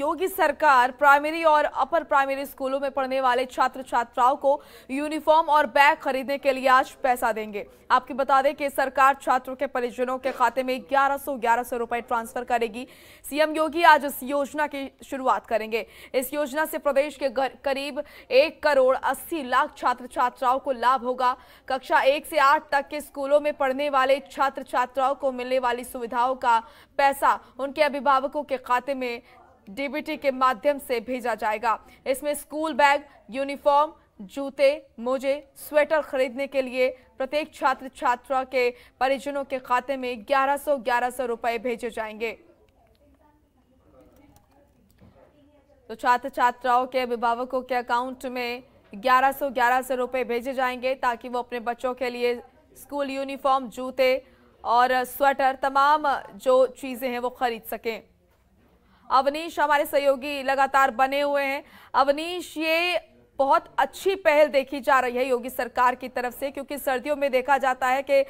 योगी सरकार प्राइमरी और upper primary स्कूलों में पढ़ने वाले छात्र छात्राओं को यूनिफॉर्म और बैग खरीदने के लिए आज पैसा देंगे आपकी बता दें कि सरकार छात्रों के परिजनों के खाते में ग्यारह सौ ग्यारह सौ रुपए ट्रांसफर करेगी सीएम योगी आज इस योजना की शुरुआत करेंगे इस योजना से प्रदेश के करीब एक करोड़ अस्सी लाख छात्र छात्राओं को लाभ होगा कक्षा एक से आठ तक के स्कूलों में पढ़ने वाले छात्र छात्राओं को मिलने वाली सुविधाओं का पैसा उनके अभिभावकों के खाते में डीबीटी के माध्यम से भेजा जाएगा इसमें स्कूल बैग यूनिफॉर्म जूते मोजे स्वेटर खरीदने के लिए प्रत्येक छात्र छात्रा के परिजनों के खाते में 1100 1100 रुपए भेजे जाएंगे तो छात्र छात्राओं के अभिभावकों के अकाउंट में 1100 1100 रुपए भेजे जाएंगे ताकि वो अपने बच्चों के लिए स्कूल यूनिफॉर्म जूते और स्वेटर तमाम जो चीज़ें हैं वो खरीद सकें अवनीश हमारे सहयोगी लगातार बने हुए हैं अवनीश ये बहुत अच्छी पहल देखी जा रही है योगी सरकार की तरफ से क्योंकि सर्दियों में देखा जाता है कि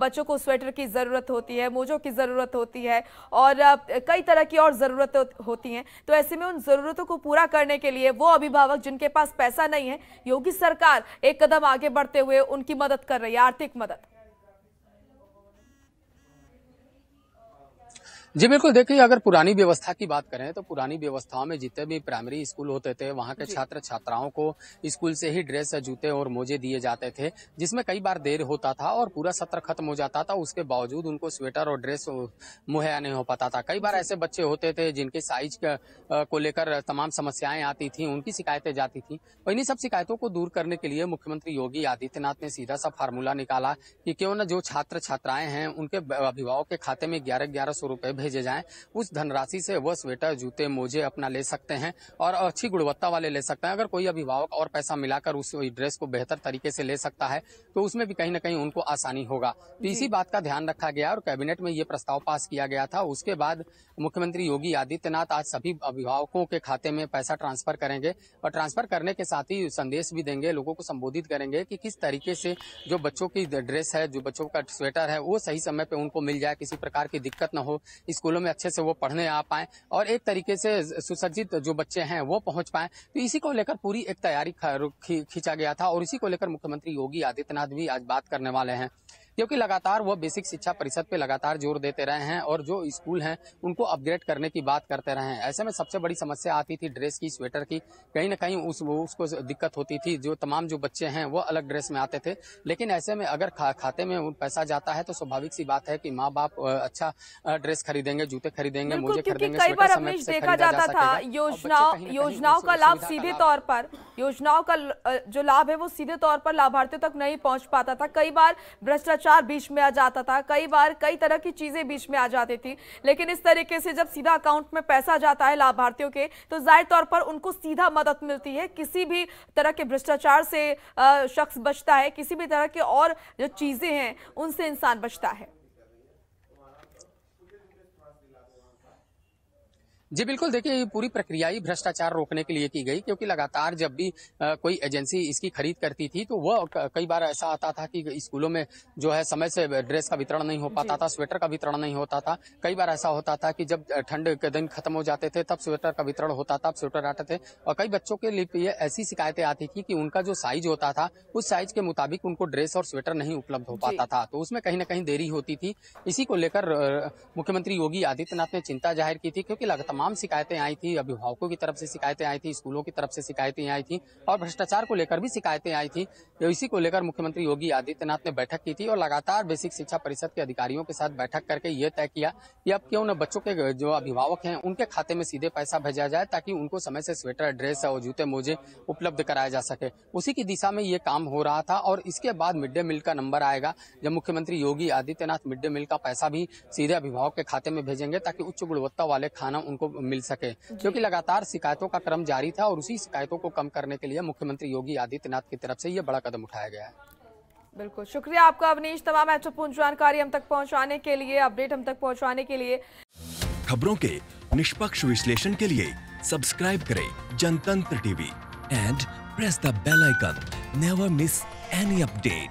बच्चों को स्वेटर की ज़रूरत होती है मोजों की ज़रूरत होती है और कई तरह की और ज़रूरत होती हैं तो ऐसे में उन ज़रूरतों को पूरा करने के लिए वो अभिभावक जिनके पास पैसा नहीं है योगी सरकार एक कदम आगे बढ़ते हुए उनकी मदद कर रही है आर्थिक मदद जी बिल्कुल देखिए अगर पुरानी व्यवस्था की बात करें तो पुरानी व्यवस्थाओं में जितने भी प्राइमरी स्कूल होते थे वहाँ के छात्र छात्राओं को स्कूल से ही ड्रेस जूते और मोजे दिए जाते थे जिसमें कई बार देर होता था और पूरा सत्र खत्म हो जाता था उसके बावजूद उनको स्वेटर और ड्रेस मुहैया नहीं हो पाता था कई बार ऐसे बच्चे होते थे जिनके साइज को लेकर तमाम समस्याएं आती थी उनकी शिकायतें जाती थी और तो इन्हीं सब शिकायतों को दूर करने के लिए मुख्यमंत्री योगी आदित्यनाथ ने सीधा सा फार्मूला निकाला कि क्यों न जो छात्र छात्राएं हैं उनके अभिभावक के खाते में ग्यारह ग्यारह सौ रुपए भेजे जाएं उस धनराशि से वह स्वेटर जूते मोजे अपना ले सकते हैं और अच्छी गुणवत्ता वाले ले सकते हैं अगर कोई अभिभावक और पैसा मिलाकर उस ड्रेस को बेहतर तरीके से ले सकता है तो उसमें भी कहीं ना कहीं उनको आसानी होगा तो इसी बात का ध्यान रखा गया और कैबिनेट में ये प्रस्ताव पास किया गया था उसके बाद मुख्यमंत्री योगी आदित्यनाथ आज सभी अभिभावकों के खाते में पैसा ट्रांसफर करेंगे और ट्रांसफर करने के साथ ही संदेश भी देंगे लोगों को संबोधित करेंगे कि किस तरीके से जो बच्चों की ड्रेस है जो बच्चों का स्वेटर है वो सही समय पे उनको मिल जाए किसी प्रकार की दिक्कत न हो स्कूलों में अच्छे से वो पढ़ने आ पाए और एक तरीके से सुसज्जित जो बच्चे हैं वो पहुंच पाए तो इसी को लेकर पूरी एक तैयारी खींचा गया था और इसी को लेकर मुख्यमंत्री योगी आदित्यनाथ भी आज बात करने वाले हैं क्योंकि लगातार वह बेसिक शिक्षा परिषद पे लगातार जोर देते रहे हैं और जो स्कूल हैं उनको अपग्रेड करने की बात करते रहे हैं ऐसे में सबसे बड़ी समस्या आती थी ड्रेस की स्वेटर की कहीं ना कहीं उस उसको दिक्कत होती थी जो तमाम जो बच्चे हैं वो अलग ड्रेस में आते थे लेकिन ऐसे में अगर खा, खाते में पैसा जाता है तो स्वाभाविक सी बात है कि माँ बाप अच्छा ड्रेस खरीदेंगे जूते खरीदेंगे मुझे खरीदेंगे देखा जाता था योजनाओं योजनाओं का लाभ सीधे तौर पर योजनाओं का जो लाभ है वो सीधे तौर पर लाभार्थियों तक नहीं पहुंच पाता था कई बार भ्रष्टाचार भ्रष्टाचार बीच में आ जाता था कई बार कई तरह की चीज़ें बीच में आ जाती थी लेकिन इस तरीके से जब सीधा अकाउंट में पैसा जाता है लाभार्थियों के तो जाहिर तौर पर उनको सीधा मदद मिलती है किसी भी तरह के भ्रष्टाचार से शख्स बचता है किसी भी तरह के और जो चीज़ें हैं उनसे इंसान बचता है जी बिल्कुल देखिए ये पूरी प्रक्रिया ही भ्रष्टाचार रोकने के लिए की गई क्योंकि लगातार जब भी कोई एजेंसी इसकी खरीद करती थी तो वह कई बार ऐसा आता था कि स्कूलों में जो है समय से ड्रेस का वितरण नहीं हो पाता था स्वेटर का वितरण नहीं होता था कई बार ऐसा होता था कि जब ठंड के दिन खत्म हो जाते थे तब स्वेटर का वितरण होता था स्वेटर आते थे और कई बच्चों के लिए ऐसी शिकायतें आती थी कि उनका जो साइज होता था उस साइज के मुताबिक उनको ड्रेस और स्वेटर नहीं उपलब्ध हो पाता था तो उसमें कहीं ना कहीं देरी होती थी इसी को लेकर मुख्यमंत्री योगी आदित्यनाथ ने चिंता जाहिर की थी क्योंकि लगातार तमाम शिकायतें आई थी अभिभावकों की तरफ से शिकायतें आई थी स्कूलों की तरफ से शिकायतें आई थी और भ्रष्टाचार को लेकर भी शिकायतें आई थी तो इसी को लेकर मुख्यमंत्री योगी आदित्यनाथ ने बैठक की थी और लगातार बेसिक शिक्षा परिषद के अधिकारियों के साथ बैठक करके ये तय किया कि अब क्यों न बच्चों के जो अभिभावक हैं उनके खाते में सीधे पैसा भेजा जाए ताकि उनको समय से स्वेटर ड्रेस और जूते मोजे उपलब्ध कराया जा सके उसी की दिशा में ये काम हो रहा था और इसके बाद मिड डे मील का नंबर आएगा जब मुख्यमंत्री Yogi Adityanath mid day meal का पैसा भी सीधे अभिभावक के खाते में भेजेंगे ताकि उच्च गुणवत्ता वाले खाना उनको मिल सके क्योंकि लगातार शिकायतों का क्रम जारी था और उसी शिकायतों को कम करने के लिए मुख्यमंत्री योगी आदित्यनाथ की तरफ से ये बड़ा कदम उठाया गया है बिल्कुल शुक्रिया आपका अवनीश तमाम महत्वपूर्ण जानकारी हम तक पहुंचाने के लिए अपडेट हम तक पहुंचाने के लिए खबरों के निष्पक्ष विश्लेषण के लिए सब्सक्राइब करें Jantantra TV and press the bell icon never miss any update